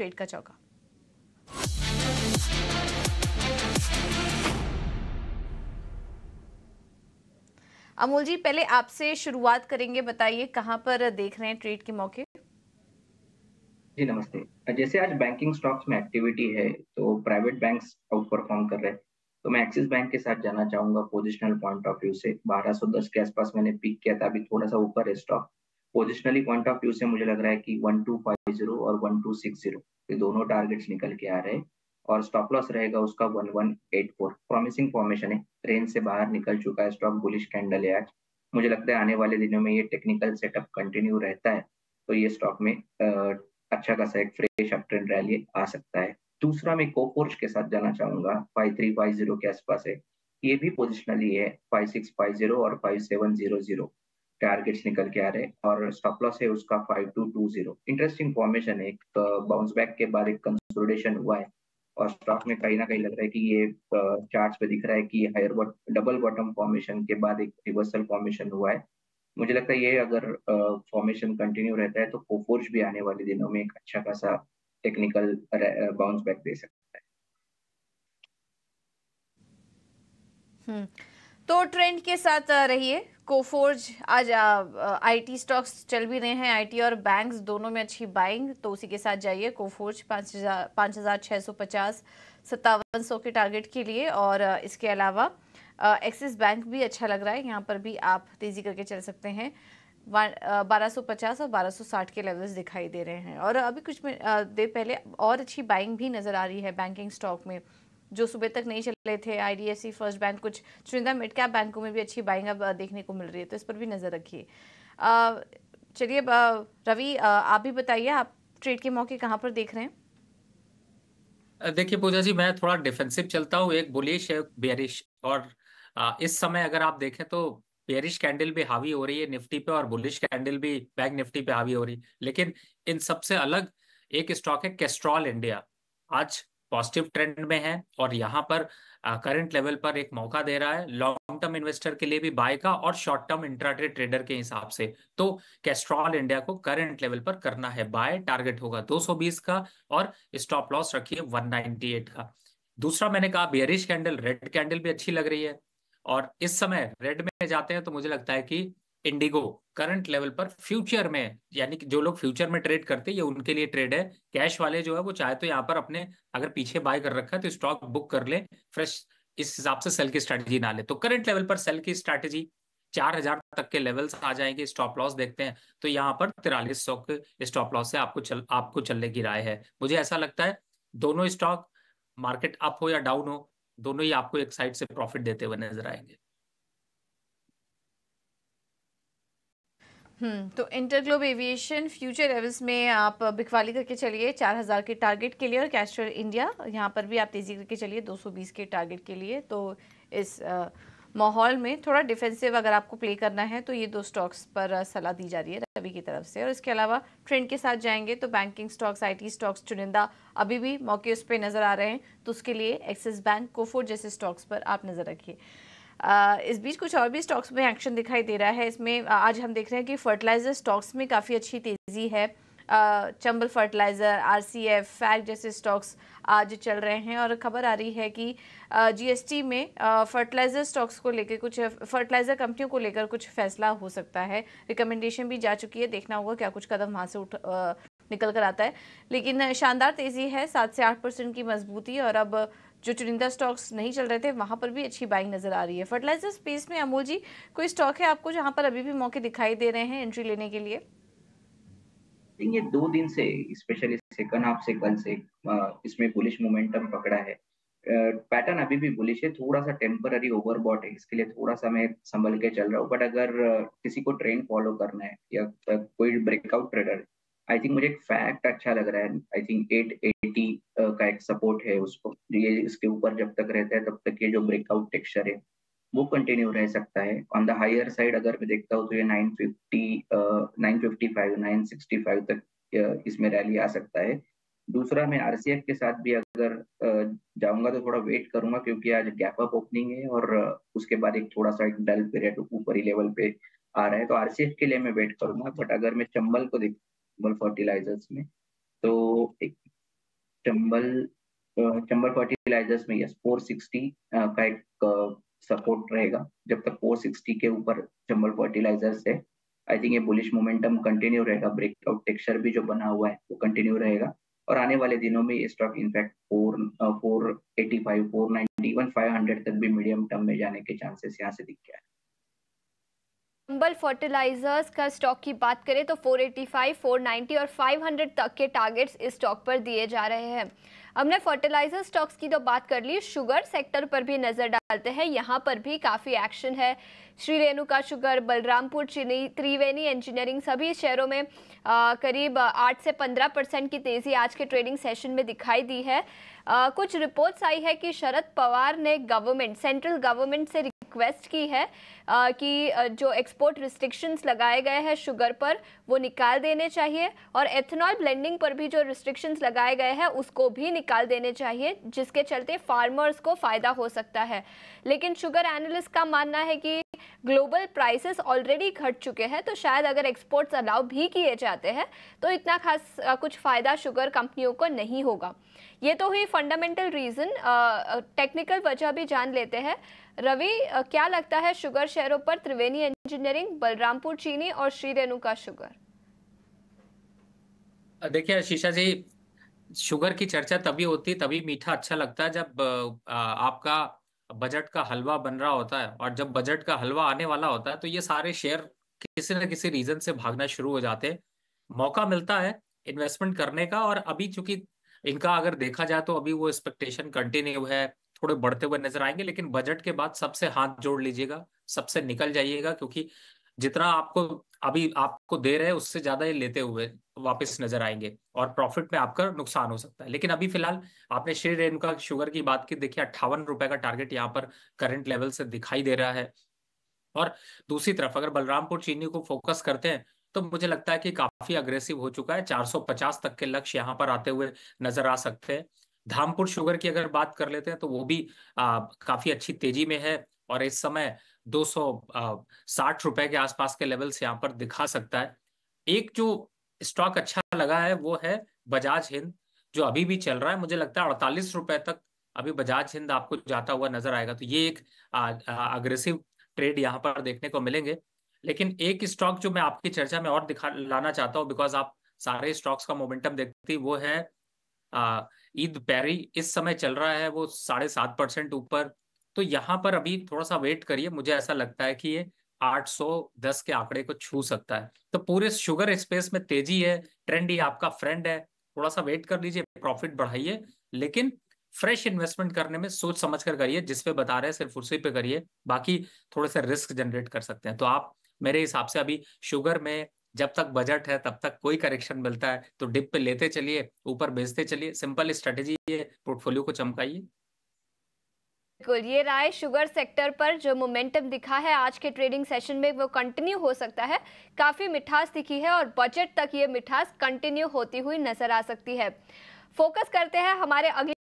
trade का चौका अमोल जी पहले आपसे शुरुआत करेंगे बताइए कहां पर देख रहे हैं ट्रेड के मौके जी नमस्ते जैसे आज बैंकिंग स्टॉक्स में एक्टिविटी है तो प्राइवेट बैंक्स आउट परफॉर्म कर रहे हैं तो मैं एक्सिस बैंक के साथ जाना चाहूंगा पोजिशनल पॉइंट ऑफ व्यू से 1210 के आसपास मैंने पिक किया था अभी थोड़ा सा ऊपर है stock positionally point of view से मुझे लग रहा है कि वन टू फाइव जीरो और वन टू सिक्स जीरो ये दोनों टारगेट्स निकल के आ रहे हैं और स्टॉप लॉस रहेगा उसका one one eight four promising formation है ट्रेन से बाहर निकल चुका है स्टॉक बुलिश कैंडल है आज मुझे लगता है आने वाले दिनों में ये टेक्निकल सेटअप कंटिन्यू रहता है तो ये स्टॉक में आ, अच्छा खासा एक फ्रेश अप ट्रेंड रैली आ सकता है दूसरा मैं कोपोर्च के साथ जाना चाहूंगा फाइव थ्री फाइव जीरो के आसपास है ये भी पोजिशनली है फाइव सिक्स फाइव जीरो और five seven zero zero targets निकल के आ रहे हैं और स्टॉप लॉस है उसका five two two zero interesting formation है एक बाउंस बैक के बाद एक कंसोलिडेशन हुआ है और स्टॉक में कहीं ना कहीं लग रहा है कि ये चार्ट्स पे दिख रहा है कि higher bot double bottom formation के बाद एक रिवर्सल फॉर्मेशन हुआ है मुझे लगता है ये अगर फॉर्मेशन कंटिन्यू रहता है तो कोफोर्स भी आने वाले दिनों में एक अच्छा खासा टेक्निकल बाउंस बैक दे सकता है हम्म तो ट्रेंड के साथ रहिए कोफोर्ज आज आईटी स्टॉक्स चल भी रहे हैं आईटी और बैंक्स दोनों में अच्छी बाइंग तो उसी के साथ जाइए कोफोर्ज पाँच हज़ार पाँच हज़ार छः सौ पचास सत्तावन सौ के टारगेट के लिए और इसके अलावा एक्सिस बैंक भी अच्छा लग रहा है यहाँ पर भी आप तेज़ी करके चल सकते हैं बारह सौ पचास और बारह सौ साठ के लेवल्स दिखाई दे रहे हैं और अभी कुछ देर पहले और अच्छी बाइंग भी नज़र आ रही है बैंकिंग स्टॉक में जो सुबह तक नहीं चले थे आईडीएफसी फर्स्ट बैंक कुछ चुनिंदा मिड कैप बैंकों में भी अच्छी बाइंग अब देखने को मिल रही है तो इस पर भी नज़र रखिए चलिए रवि आप भी बताइए आप ट्रेड के मौके कहाँ पर देख रहे हैं देखिए पूजा जी मैं थोड़ा डिफेंसिव चलता हूँ एक बुलिश है बेरिश और इस समय अगर आप देखें तो बेरिश कैंडल भी हावी हो रही है निफ्टी पे और बुलिश कैंडल भी बैंक निफ्टी पे हावी हो रही है लेकिन इन सबसे अलग एक स्टॉक है कैस्ट्रॉल इंडिया आज पॉजिटिव ट्रेंड में है और यहाँ पर करंट uh, लेवल पर एक मौका दे रहा है लॉन्ग टर्म इन्वेस्टर के लिए भी बाय का और शॉर्ट टर्म इंट्राडे ट्रेडर के हिसाब से तो कैस्ट्रॉल इंडिया को करंट लेवल पर करना है बाय टारगेट होगा 220 का और स्टॉप लॉस रखिए 198 का दूसरा मैंने कहा बियरिश कैंडल रेड कैंडल भी अच्छी लग रही है और इस समय रेड में जाते हैं तो मुझे लगता है कि इंडिगो करंट लेवल पर फ्यूचर में यानी कि जो लोग फ्यूचर में ट्रेड करते हैं ये उनके लिए ट्रेड है कैश वाले जो है वो चाहे तो यहाँ पर अपने अगर पीछे बाय कर रखा है तो स्टॉक बुक कर ले फ्रेश इस हिसाब से सेल की स्ट्रेटेजी ना ले तो करंट लेवल पर सेल की स्ट्रेटेजी चार हजार तक के लेवल्स आ जाएंगे स्टॉप लॉस देखते हैं तो यहाँ पर तिरालीस सौ के स्टॉप लॉस से आपको चल आपको चलने की राय है मुझे ऐसा लगता है दोनों स्टॉक मार्केट अप हो या डाउन हो दोनों ही आपको एक साइड से प्रॉफिट देते हुए नजर आएंगे हम्म, तो इंटरग्लोब एविएशन फ्यूचर लेवल्स में आप बिकवाली करके चलिए 4000 के टारगेट के लिए और कैस्टर इंडिया यहाँ पर भी आप तेज़ी करके चलिए 220 के टारगेट के लिए तो इस माहौल में थोड़ा डिफेंसिव अगर आपको प्ले करना है तो ये दो स्टॉक्स पर सलाह दी जा रही है रवि की तरफ से और इसके अलावा ट्रेंड के साथ जाएंगे तो बैंकिंग स्टॉक्स आईटी स्टॉक्स चुनिंदा अभी भी मौके उस पर नज़र आ रहे हैं तो उसके लिए एक्सिस बैंक कोफोर्ड जैसे स्टॉक्स पर आप नज़र रखिए इस बीच कुछ और भी स्टॉक्स में एक्शन दिखाई दे रहा है इसमें आज हम देख रहे हैं कि फर्टिलाइजर स्टॉक्स में काफ़ी अच्छी तेज़ी है Chambal fertiliser R C F जैसे स्टॉक्स आज चल रहे हैं और खबर आ रही है कि जीएसटी में फर्टिलाइज़र स्टॉक्स को लेकर कुछ फर्टिलाइज़र कंपनियों को लेकर कुछ फैसला हो सकता है रिकमेंडेशन भी जा चुकी है देखना होगा क्या कुछ कदम वहाँ से उठ निकल कर आता है लेकिन शानदार तेज़ी है सात से आठ परसेंट की मजबूती और अब जो चुनिंदा स्टॉक्स नहीं चल रहे थे वहाँ पर भी अच्छी बाइंग नजर आ रही है फर्टिलाइजर स्पेस में अमोल जी कोई स्टॉक है आपको जहाँ पर अभी भी मौके दिखाई दे रहे हैं एंट्री लेने के लिए ये दो दिन से स्पेशली सेकंड हाफ से कल से इसमें बुलिश मोमेंटम पकड़ा है पैटर्न अभी भी बुलिश है थोड़ा सा टेम्पररी ओवरबॉट है इसके लिए थोड़ा सा मैं संभल के चल रहा हूँ बट अगर किसी को ट्रेंड फॉलो करना है या कोई ब्रेकआउट ट्रेडर आई थिंक मुझे एक फैक्ट अच्छा लग रहा है आई थिंक एट एटी का एक सपोर्ट है उसको ये इसके ऊपर जब तक रहता है तब तक ये जो ब्रेकआउट टेक्सचर है वो कंटिन्यू रह सकता है ऑन द हायर साइड अगर मैं देखता हूँ तो ये nine nine fifty fifty five nine sixty five तक इसमें रैली आ सकता है दूसरा मैं आरसीएफ के साथ भी अगर जाऊंगा तो थोड़ा वेट करूंगा क्योंकि आज गैप अप ओपनिंग है और उसके बाद एक थोड़ा सा एक डल पीरियड ऊपरी लेवल पे आ रहा है तो आरसीएफ के लिए मैं वेट करूंगा बट अगर मैं चंबल को देख चंबल फर्टिलाइजर्स में तो एक चंबल चंबल फर्टिलाइजर्स में यस 460 का एक सपोर्ट रहेगा जब तक 460 के ऊपर चंबल फर्टिलाइजर्स है आई थिंक ये बुलिश मोमेंटम कंटिन्यू रहेगा ब्रेकआउट टेक्सचर भी जो बना हुआ है वो कंटिन्यू रहेगा और आने वाले दिनों में ये stock in fact four four eighty five four ninety even five hundred तक भी मीडियम टर्म में जाने के चांसेस यहाँ से दिख गया है चंबल फर्टिलाइजर्स का स्टॉक की बात करें तो 485, 490 और 500 तक के टारगेट्स इस स्टॉक पर दिए जा रहे हैं हमने फर्टिलाइजर स्टॉक्स की तो बात कर ली शुगर सेक्टर पर भी नज़र डालते हैं यहाँ पर भी काफ़ी एक्शन है श्री रेणुका शुगर बलरामपुर चीनी त्रिवेणी इंजीनियरिंग सभी शेयरों में आ, करीब 8 से 15 परसेंट की तेज़ी आज के ट्रेडिंग सेशन में दिखाई दी है आ, कुछ रिपोर्ट्स आई है कि शरद पवार ने गवर्नमेंट सेंट्रल गवर्नमेंट से रिक्वेस्ट की है आ, कि जो एक्सपोर्ट रिस्ट्रिक्शंस लगाए गए हैं शुगर पर वो निकाल देने चाहिए और एथेनॉल ब्लेंडिंग पर भी जो रिस्ट्रिक्शंस लगाए गए हैं उसको भी निकाल देने चाहिए जिसके चलते फार्मर्स को फ़ायदा हो सकता है लेकिन शुगर एनालिस्ट का मानना है कि ग्लोबल प्राइसेस ऑलरेडी घट चुके हैं तो शायद अगर एक्सपोर्ट्स अलाउ भी किए जाते हैं तो इतना खास कुछ फ़ायदा शुगर कंपनियों को नहीं होगा ये तो हुई फंडामेंटल रीज़न टेक्निकल वजह भी जान लेते हैं रवि क्या लगता है शुगर शहरों पर त्रिवेणी इंजीनियरिंग बलरामपुर चीनी और श्री रेणुका शुगर देखिए शीशा जी शुगर की चर्चा तभी होती तभी मीठा अच्छा लगता है जब आपका बजट का हलवा बन रहा होता है और जब बजट का हलवा आने वाला होता है तो ये सारे शेयर किसी न किसी रीजन से भागना शुरू हो जाते मौका मिलता है इन्वेस्टमेंट करने का और अभी चूंकि इनका अगर देखा जाए तो अभी वो एक्सपेक्टेशन कंटिन्यू है थोड़े बढ़ते हुए नजर आएंगे लेकिन बजट के बाद सबसे हाथ जोड़ लीजिएगा सबसे निकल जाइएगा क्योंकि जितना आपको अभी आपको दे रहे हैं उससे ज्यादा ये लेते हुए वापस नजर आएंगे और प्रॉफिट में आपका नुकसान हो सकता है लेकिन अभी फिलहाल आपने श्री रेणुका शुगर की बात की देखिए अट्ठावन रुपए का टारगेट यहाँ पर करंट लेवल से दिखाई दे रहा है और दूसरी तरफ अगर बलरामपुर चीनी को फोकस करते हैं तो मुझे लगता है कि काफी अग्रेसिव हो चुका है 450 तक के लक्ष्य यहाँ पर आते हुए नजर आ सकते हैं धामपुर शुगर की अगर बात कर लेते हैं तो वो भी आ, काफी अच्छी तेजी में है और इस समय दो सौ साठ रुपए के आसपास के लेवल से यहाँ पर दिखा सकता है एक जो स्टॉक अच्छा लगा है वो है बजाज हिंद जो अभी भी चल रहा है मुझे लगता है अड़तालीस रुपए तक अभी बजाज हिंद आपको जाता हुआ नजर आएगा तो ये एक अग्रेसिव ट्रेड यहाँ पर देखने को मिलेंगे लेकिन एक स्टॉक जो मैं आपकी चर्चा में और दिखा लाना चाहता हूँ बिकॉज आप सारे स्टॉक्स का मोमेंटम देखती वो है ईद पैरी इस समय चल रहा है वो साढ़े सात परसेंट ऊपर तो यहाँ पर अभी थोड़ा सा वेट करिए मुझे ऐसा लगता है कि ये 810 के आंकड़े को छू सकता है तो पूरे शुगर स्पेस में तेजी है ट्रेंड ही आपका फ्रेंड है थोड़ा सा वेट कर लीजिए प्रॉफिट बढ़ाइए लेकिन फ्रेश इन्वेस्टमेंट करने में सोच समझ कर करिए जिसपे बता रहे हैं सिर्फ उसी पे करिए बाकी थोड़े से रिस्क जनरेट कर सकते हैं तो आप मेरे हिसाब से अभी शुगर में जब तक बजट है तब तक कोई करेक्शन मिलता है तो डिप पे लेते चलिए ऊपर बेचते चलिए सिंपल स्ट्रेटेजी है पोर्टफोलियो को चमकाइए बिल्कुल ये राय शुगर सेक्टर पर जो मोमेंटम दिखा है आज के ट्रेडिंग सेशन में वो कंटिन्यू हो सकता है काफ़ी मिठास दिखी है और बजट तक ये मिठास कंटिन्यू होती हुई नजर आ सकती है फोकस करते हैं हमारे अगले